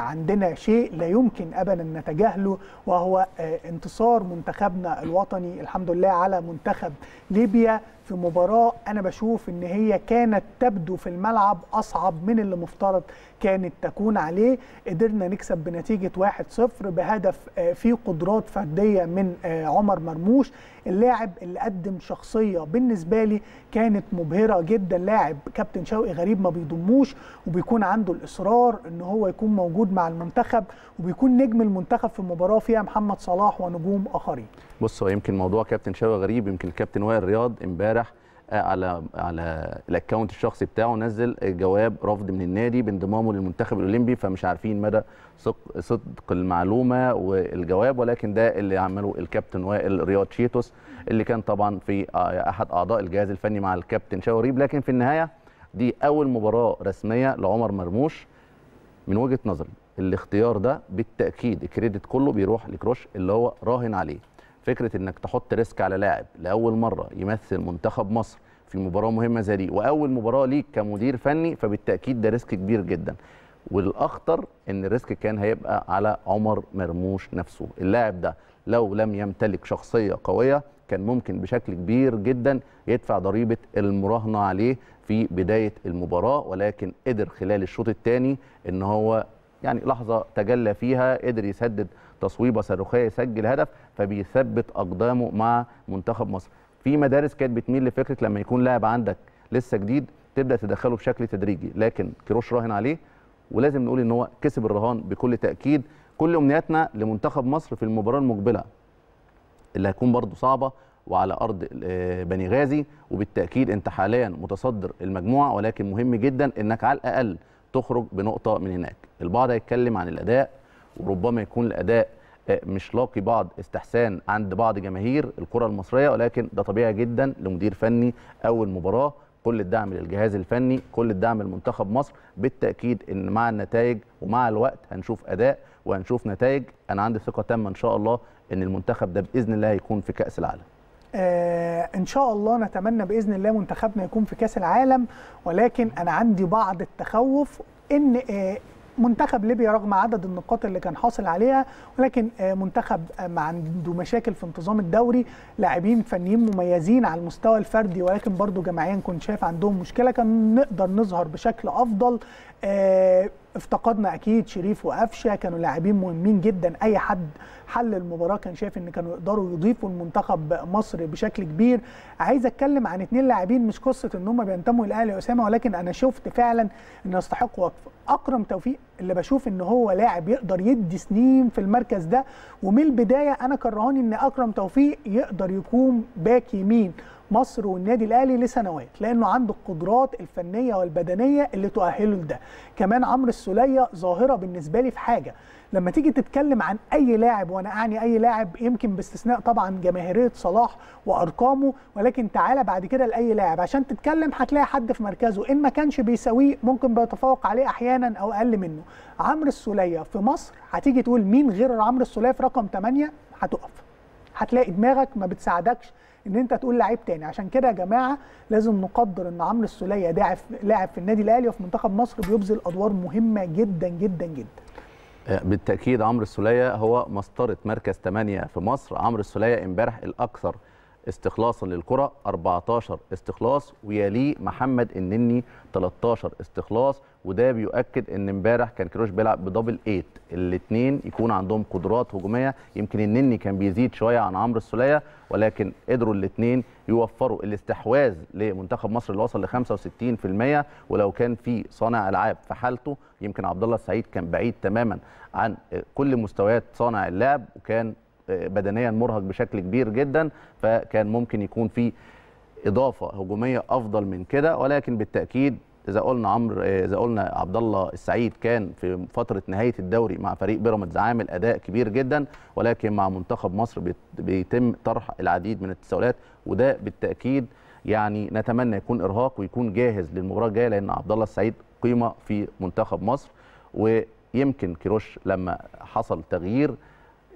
عندنا شيء لا يمكن ابدا نتجاهله وهو آه، انتصار منتخبنا الوطني الحمد لله على منتخب ليبيا في مباراه انا بشوف ان هي كانت تبدو في الملعب اصعب من اللي مفترض كانت تكون عليه قدرنا نكسب بنتيجه 1-0 بهدف آه، فيه قدرات فرديه من آه، عمر مرموش اللاعب اللي قدم شخصيه بالنسبه لي كانت مبهره جدا لاعب كابتن شوقي غريب ما بيضموش وبيكون عنده الاصرار ان هو يكون موجود مع المنتخب وبيكون نجم المنتخب في مباراه فيها محمد صلاح ونجوم اخرين بص هو يمكن موضوع كابتن شوقي غريب يمكن الكابتن وائل رياض امبارح على على الاكونت الشخصي بتاعه نزل جواب رفض من النادي بانضمامه للمنتخب الاولمبي فمش عارفين مدى صدق المعلومه والجواب ولكن ده اللي عمله الكابتن وائل رياض شيتوس اللي كان طبعا في احد اعضاء الجهاز الفني مع الكابتن شاوريب لكن في النهايه دي اول مباراه رسميه لعمر مرموش من وجهه نظري الاختيار ده بالتاكيد الكريدت كله بيروح لكروش اللي هو راهن عليه فكره انك تحط ريسك على لاعب لاول مره يمثل منتخب مصر في مباراه مهمه زي دي واول مباراه ليك كمدير فني فبالتاكيد ده ريسك كبير جدا والاخطر ان الريسك كان هيبقى على عمر مرموش نفسه اللاعب ده لو لم يمتلك شخصيه قويه كان ممكن بشكل كبير جدا يدفع ضريبه المراهنه عليه في بدايه المباراه ولكن قدر خلال الشوط الثاني ان هو يعني لحظه تجلى فيها قدر يسدد تصويبه صاروخيه يسجل هدف فبيثبت اقدامه مع منتخب مصر في مدارس كانت بتميل لفكره لما يكون لاعب عندك لسه جديد تبدا تدخله بشكل تدريجي لكن كيروش راهن عليه ولازم نقول ان هو كسب الرهان بكل تاكيد كل امنياتنا لمنتخب مصر في المباراه المقبله اللي هتكون برضو صعبه وعلى ارض آه، بني غازي وبالتاكيد انت حاليا متصدر المجموعه ولكن مهم جدا انك على الاقل تخرج بنقطه من هناك البعض هيتكلم عن الاداء وربما يكون الاداء مش لاقي بعض استحسان عند بعض جماهير الكره المصريه ولكن ده طبيعي جدا لمدير فني اول مباراه كل الدعم للجهاز الفني كل الدعم لمنتخب مصر بالتاكيد ان مع النتائج ومع الوقت هنشوف اداء وهنشوف نتائج انا عندي ثقه تامه ان شاء الله ان المنتخب ده باذن الله هيكون في كاس العالم آه ان شاء الله نتمنى باذن الله منتخبنا يكون في كاس العالم ولكن انا عندي بعض التخوف ان آه منتخب ليبيا رغم عدد النقاط اللي كان حاصل عليها ولكن آه، منتخب آه، ما عنده مشاكل في انتظام الدوري لاعبين فنيين مميزين على المستوى الفردي ولكن برضه جماعيا كنت شايف عندهم مشكله كان نقدر نظهر بشكل افضل آه، افتقدنا اكيد شريف وقفشه كانوا لاعبين مهمين جدا اي حد حل المباراه كان شايف ان كانوا يقدروا يضيفوا المنتخب مصر بشكل كبير عايز اتكلم عن اثنين لاعبين مش قصه ان هم بينتموا للاهلي اسامه ولكن انا شفت فعلا ان يستحقوا وقف اكرم توفيق اللي بشوف ان هو لاعب يقدر يدي سنين في المركز ده ومن البدايه انا كرهاني ان اكرم توفيق يقدر يكون باك يمين مصر والنادي الاهلي لسنوات لانه عنده القدرات الفنيه والبدنيه اللي تؤهله لده كمان عمرو السوليه ظاهره بالنسبه لي في حاجه لما تيجي تتكلم عن اي لاعب وانا اعني اي لاعب يمكن باستثناء طبعا جماهيريه صلاح وارقامه ولكن تعالى بعد كده لاي لاعب عشان تتكلم هتلاقي حد في مركزه ان ما كانش بيساويه ممكن بيتفوق عليه احيانا او اقل منه عمرو السوليه في مصر هتيجي تقول مين غير عمرو السوليه في رقم 8 هتقف هتلاقي دماغك ما بتساعدكش ان انت تقول لعيب تاني عشان كده يا جماعه لازم نقدر ان عمرو السوليه لاعب لاعب في النادي الاهلي وفي منتخب مصر بيبذل ادوار مهمه جدا جدا جدا آه، بالتاكيد عمرو السوليه هو مسطره مركز 8 في مصر عمرو السوليه امبارح الاكثر استخلاصا للكره 14 استخلاص ويليه محمد النني 13 استخلاص وده بيؤكد ان امبارح كان كروش بيلعب بدبل 8 الاثنين يكون عندهم قدرات هجوميه يمكن النني كان بيزيد شويه عن عمرو السوليه ولكن قدروا الاثنين يوفروا الاستحواذ لمنتخب مصر اللي وصل ل 65% ولو كان في صانع العاب في حالته يمكن عبد الله السعيد كان بعيد تماما عن كل مستويات صانع اللعب وكان بدنيا مرهق بشكل كبير جدا فكان ممكن يكون في اضافه هجوميه افضل من كده ولكن بالتاكيد اذا قلنا عمرو اذا قلنا عبد الله السعيد كان في فتره نهايه الدوري مع فريق بيراميدز عامل اداء كبير جدا ولكن مع منتخب مصر بيتم طرح العديد من التساؤلات وده بالتاكيد يعني نتمنى يكون ارهاق ويكون جاهز للمباراه الجايه لان عبد الله السعيد قيمه في منتخب مصر ويمكن كيروش لما حصل تغيير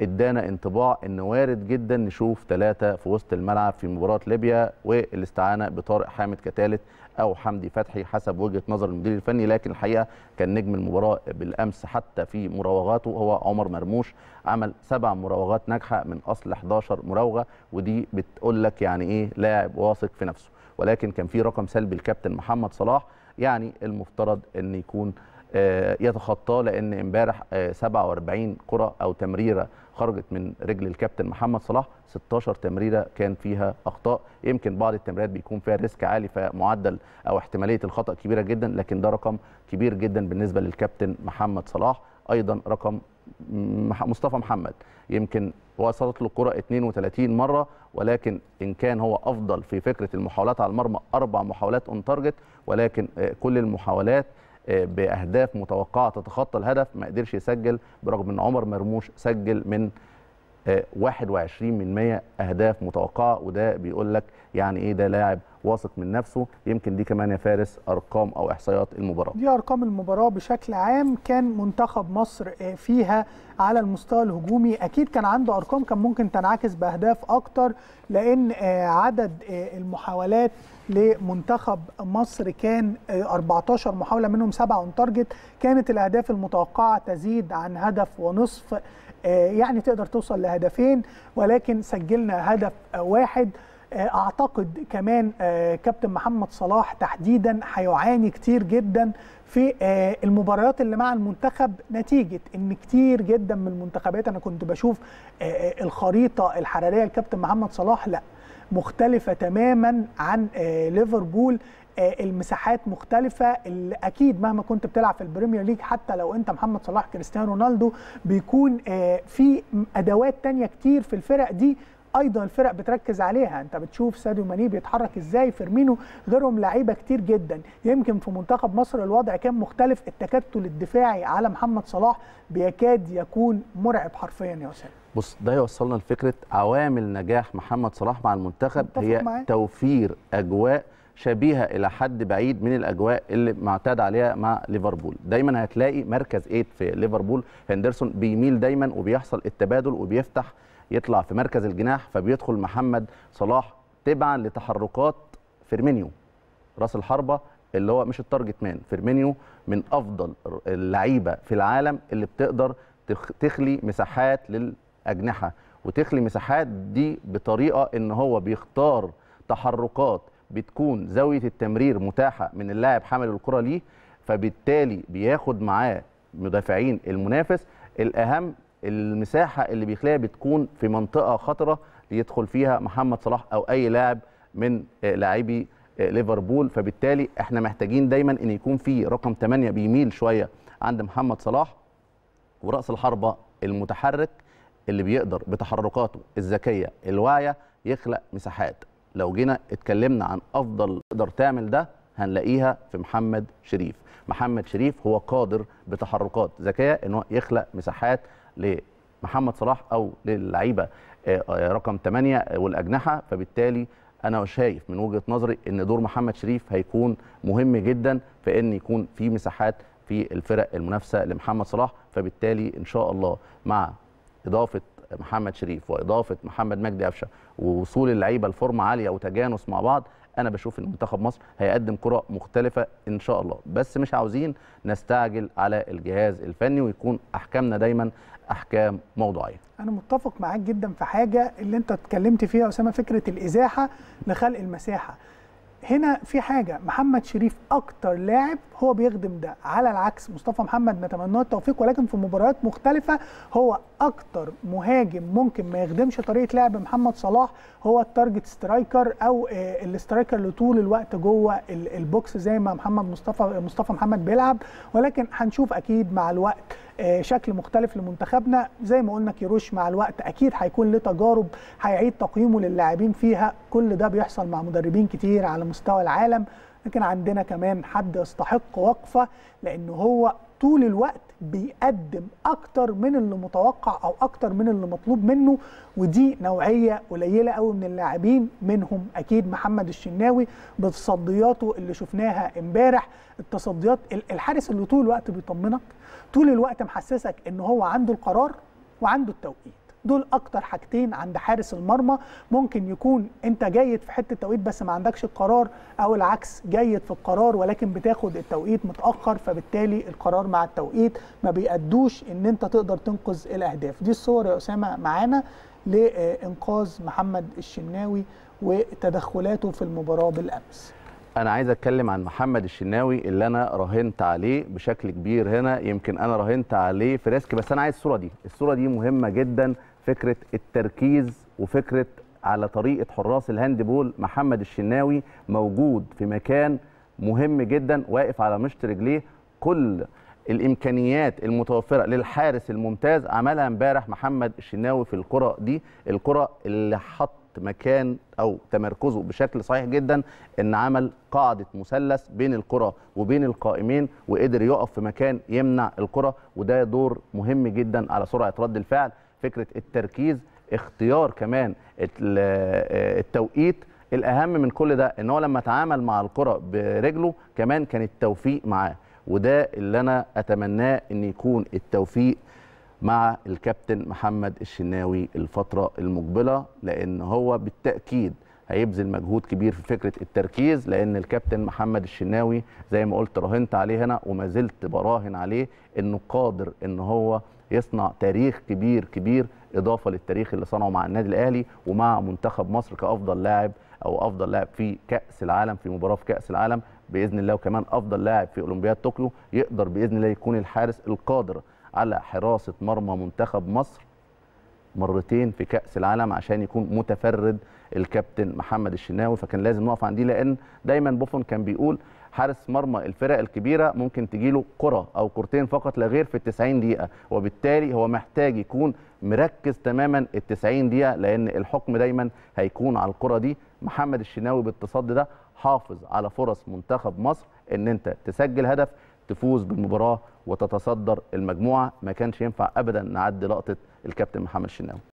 ادانا انطباع ان وارد جدا نشوف ثلاثه في وسط الملعب في مباراه ليبيا والاستعانه بطارق حامد كثالث او حمدي فتحي حسب وجهه نظر المدير الفني لكن الحقيقه كان نجم المباراه بالامس حتى في مراوغاته هو عمر مرموش عمل سبع مراوغات ناجحه من اصل 11 مراوغه ودي بتقول لك يعني ايه لاعب واثق في نفسه ولكن كان في رقم سلبي الكابتن محمد صلاح يعني المفترض ان يكون آه، يتخطاه لان امبارح 47 آه، كره او تمريره خرجت من رجل الكابتن محمد صلاح 16 تمريره كان فيها اخطاء يمكن بعض التمريرات بيكون فيها ريسك عالي فمعدل او احتماليه الخطا كبيره جدا لكن ده رقم كبير جدا بالنسبه للكابتن محمد صلاح ايضا رقم مصطفى محمد يمكن وصلت له الكره 32 مره ولكن ان كان هو افضل في فكره المحاولات على المرمى اربع محاولات اون تارجت ولكن آه، كل المحاولات باهداف متوقعه تتخطى الهدف ما قدرش يسجل برغم ان عمر مرموش سجل من 21 من 100 اهداف متوقعه وده بيقول لك يعني ايه ده لاعب واثق من نفسه يمكن دي كمان يا فارس ارقام او احصائيات المباراه دي ارقام المباراه بشكل عام كان منتخب مصر آه، فيها على المستوى الهجومي اكيد كان عنده ارقام كان ممكن تنعكس باهداف اكتر لان آه، عدد آه، المحاولات لمنتخب مصر كان 14 محاوله منهم 7 اون تارجت كانت الاهداف المتوقعه تزيد عن هدف ونصف آه، يعني تقدر توصل لهدفين ولكن سجلنا هدف واحد آه، اعتقد كمان آه، كابتن محمد صلاح تحديدا هيعاني كتير جدا في المباريات اللي مع المنتخب نتيجه ان كتير جدا من المنتخبات انا كنت بشوف الخريطه الحراريه لكابتن محمد صلاح لا مختلفه تماما عن ليفربول آه، المساحات مختلفه اكيد مهما كنت بتلعب في البريمير ليج حتى لو انت محمد صلاح كريستيانو رونالدو بيكون آه، في ادوات تانية كتير في الفرق دي ايضا الفرق بتركز عليها انت بتشوف ساديو ماني بيتحرك ازاي فيرمينو غيرهم لعيبه كتير جدا يمكن في منتخب مصر الوضع كان مختلف التكتل الدفاعي على محمد صلاح بيكاد يكون مرعب حرفيا يا اسامه بص ده يوصلنا لفكره عوامل نجاح محمد صلاح مع المنتخب هي معي. توفير اجواء شبيهه الى حد بعيد من الاجواء اللي معتاد عليها مع ليفربول دايما هتلاقي مركز 8 في ليفربول هندرسون بيميل دايما وبيحصل التبادل وبيفتح يطلع في مركز الجناح فبيدخل محمد صلاح تبعا لتحركات فيرمينيو راس الحربه اللي هو مش التارجت مان فيرمينيو من افضل اللعيبه في العالم اللي بتقدر تخلي مساحات للاجنحه وتخلي مساحات دي بطريقه ان هو بيختار تحركات بتكون زاويه التمرير متاحه من اللاعب حامل الكره ليه فبالتالي بياخد معاه مدافعين المنافس الاهم المساحه اللي بيخليها بتكون في منطقه خطره يدخل فيها محمد صلاح او اي لاعب من آه، لاعبي آه، ليفربول فبالتالي احنا محتاجين دايما ان يكون في رقم 8 بيميل شويه عند محمد صلاح وراس الحربه المتحرك اللي بيقدر بتحركاته الذكيه الواعيه يخلق مساحات لو جينا اتكلمنا عن افضل تقدر تعمل ده هنلاقيها في محمد شريف محمد شريف هو قادر بتحركات ذكيه ان هو يخلق مساحات لمحمد صلاح او للعيبه آه، آه، رقم 8 والاجنحه فبالتالي انا شايف من وجهه نظري ان دور محمد شريف هيكون مهم جدا في ان يكون في مساحات في الفرق المنافسه لمحمد صلاح فبالتالي ان شاء الله مع اضافه محمد شريف واضافه محمد مجدي قفشه ووصول اللعيبه لفورمه عاليه وتجانس مع بعض انا بشوف ان منتخب مصر هيقدم كره مختلفه ان شاء الله بس مش عاوزين نستعجل على الجهاز الفني ويكون احكامنا دايما احكام موضوعيه انا متفق معاك جدا في حاجه اللي انت اتكلمت فيها اسامه فكره الازاحه لخلق المساحه هنا في حاجه محمد شريف اكتر لاعب هو بيخدم ده على العكس مصطفى محمد نتمنى التوفيق ولكن في مباريات مختلفه هو اكتر مهاجم ممكن ما يخدمش طريقه لعب محمد صلاح هو التارجت سترايكر او آه، الاسترايكر اللي طول الوقت جوه البوكس زي ما محمد مصطفى مصطفى محمد بيلعب ولكن هنشوف اكيد مع الوقت آه، شكل مختلف لمنتخبنا زي ما قلنا كيروش مع الوقت اكيد هيكون له تجارب هيعيد تقييمه للاعبين فيها كل ده بيحصل مع مدربين كتير على مستوى العالم لكن عندنا كمان حد يستحق وقفه لان هو طول الوقت بيقدم اكتر من اللي متوقع او اكتر من اللي مطلوب منه ودي نوعيه قليله قوي من اللاعبين منهم اكيد محمد الشناوي بتصدياته اللي شفناها امبارح التصديات الحارس اللي طول الوقت بيطمنك طول الوقت محسسك ان هو عنده القرار وعنده التوقيت دول اكتر حاجتين عند حارس المرمى ممكن يكون انت جيد في حته توقيت بس ما عندكش القرار او العكس جيد في القرار ولكن بتاخد التوقيت متاخر فبالتالي القرار مع التوقيت ما بيأدوش ان انت تقدر تنقذ الاهداف دي الصور يا اسامه معانا لانقاذ محمد الشناوي وتدخلاته في المباراه بالامس انا عايز اتكلم عن محمد الشناوي اللي انا راهنت عليه بشكل كبير هنا يمكن انا راهنت عليه في ريسك بس انا عايز الصوره دي الصوره دي مهمه جدا فكره التركيز وفكره على طريقه حراس الهاندبول محمد الشناوي موجود في مكان مهم جدا واقف على مشط رجليه كل الامكانيات المتوفره للحارس الممتاز عملها امبارح محمد الشناوي في الكره دي الكره اللي حط مكان او تمركزه بشكل صحيح جدا ان عمل قاعده مثلث بين الكره وبين القائمين وقدر يقف في مكان يمنع الكره وده دور مهم جدا على سرعه رد الفعل فكره التركيز اختيار كمان آه، التوقيت الاهم من كل ده ان هو لما اتعامل مع الكره برجله كمان كان التوفيق معاه وده اللي انا اتمناه ان يكون التوفيق مع الكابتن محمد الشناوي الفتره المقبله لان هو بالتاكيد هيبذل مجهود كبير في فكره التركيز لان الكابتن محمد الشناوي زي ما قلت راهنت عليه هنا وما زلت براهن عليه انه قادر ان هو يصنع تاريخ كبير كبير اضافه للتاريخ اللي صنعه مع النادي الاهلي ومع منتخب مصر كافضل لاعب او افضل لاعب في كاس العالم في مباراه في كاس العالم باذن الله وكمان افضل لاعب في اولمبياد طوكيو يقدر باذن الله يكون الحارس القادر على حراسه مرمى منتخب مصر مرتين في كاس العالم عشان يكون متفرد الكابتن محمد الشناوي فكان لازم نقف عند دي لان دايما بوفون كان بيقول حارس مرمى الفرق الكبيره ممكن تجيله كره او كرتين فقط لا غير في ال 90 دقيقه وبالتالي هو محتاج يكون مركز تماما ال 90 دقيقه لان الحكم دايما هيكون على الكره دي محمد الشناوي بالتصدي ده حافظ على فرص منتخب مصر ان انت تسجل هدف تفوز بالمباراه وتتصدر المجموعه ما كانش ينفع ابدا نعدي لقطه الكابتن محمد الشناوي